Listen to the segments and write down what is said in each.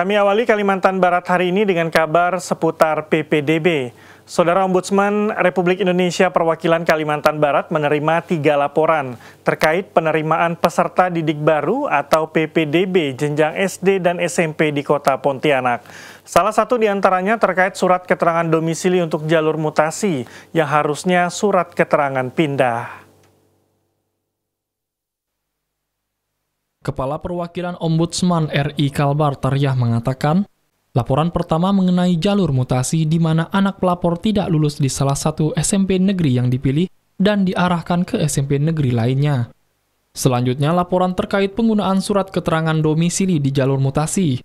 Kami awali Kalimantan Barat hari ini dengan kabar seputar PPDB. Saudara Ombudsman Republik Indonesia Perwakilan Kalimantan Barat menerima tiga laporan terkait penerimaan peserta didik baru atau PPDB jenjang SD dan SMP di kota Pontianak. Salah satu diantaranya terkait surat keterangan domisili untuk jalur mutasi yang harusnya surat keterangan pindah. Kepala Perwakilan Ombudsman RI Kalbar Taryah mengatakan, laporan pertama mengenai jalur mutasi di mana anak pelapor tidak lulus di salah satu SMP negeri yang dipilih dan diarahkan ke SMP negeri lainnya. Selanjutnya, laporan terkait penggunaan surat keterangan domisili di jalur mutasi.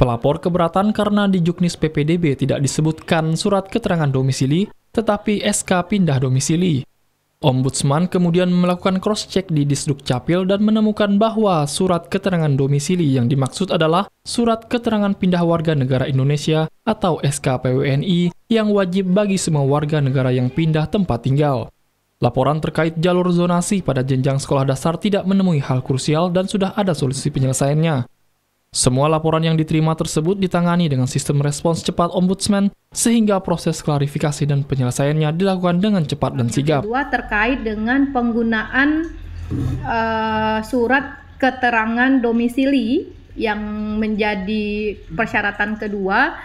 Pelapor keberatan karena di Juknis PPDB tidak disebutkan surat keterangan domisili, tetapi SK pindah domisili. Ombudsman kemudian melakukan cross-check di Disduk Capil dan menemukan bahwa surat keterangan domisili yang dimaksud adalah Surat Keterangan Pindah Warga Negara Indonesia atau SKPWNI yang wajib bagi semua warga negara yang pindah tempat tinggal. Laporan terkait jalur zonasi pada jenjang sekolah dasar tidak menemui hal krusial dan sudah ada solusi penyelesaiannya. Semua laporan yang diterima tersebut ditangani dengan sistem respons cepat ombudsman sehingga proses klarifikasi dan penyelesaiannya dilakukan dengan cepat dan sigap. Kedua terkait dengan penggunaan uh, surat keterangan domisili yang menjadi persyaratan kedua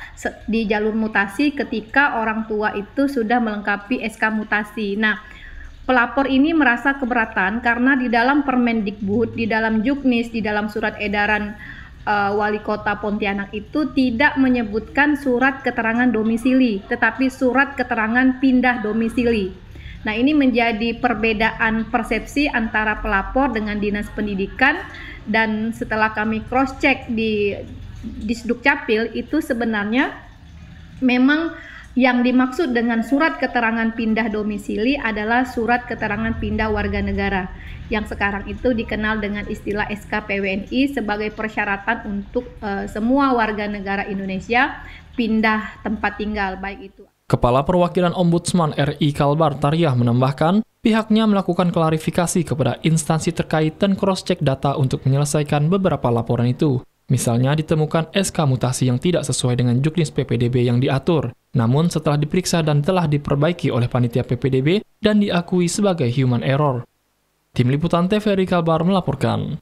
di jalur mutasi ketika orang tua itu sudah melengkapi SK mutasi. Nah, pelapor ini merasa keberatan karena di dalam Permendikbud, di dalam Juknis, di dalam surat edaran uh, wali kota Pontianak itu tidak menyebutkan surat keterangan domisili, tetapi surat keterangan pindah domisili. Nah, ini menjadi perbedaan persepsi antara pelapor dengan dinas pendidikan dan setelah kami cross check di di capil itu sebenarnya memang yang dimaksud dengan surat keterangan pindah domisili adalah surat keterangan pindah warga negara yang sekarang itu dikenal dengan istilah SKPWNI sebagai persyaratan untuk e, semua warga negara Indonesia pindah tempat tinggal baik itu. Kepala Perwakilan Ombudsman RI Kalbar Tariah menambahkan, pihaknya melakukan klarifikasi kepada instansi terkait dan cross-check data untuk menyelesaikan beberapa laporan itu. Misalnya ditemukan SK mutasi yang tidak sesuai dengan juknis PPDB yang diatur, namun setelah diperiksa dan telah diperbaiki oleh panitia PPDB dan diakui sebagai human error. Tim Liputan TVRI Kalbar melaporkan.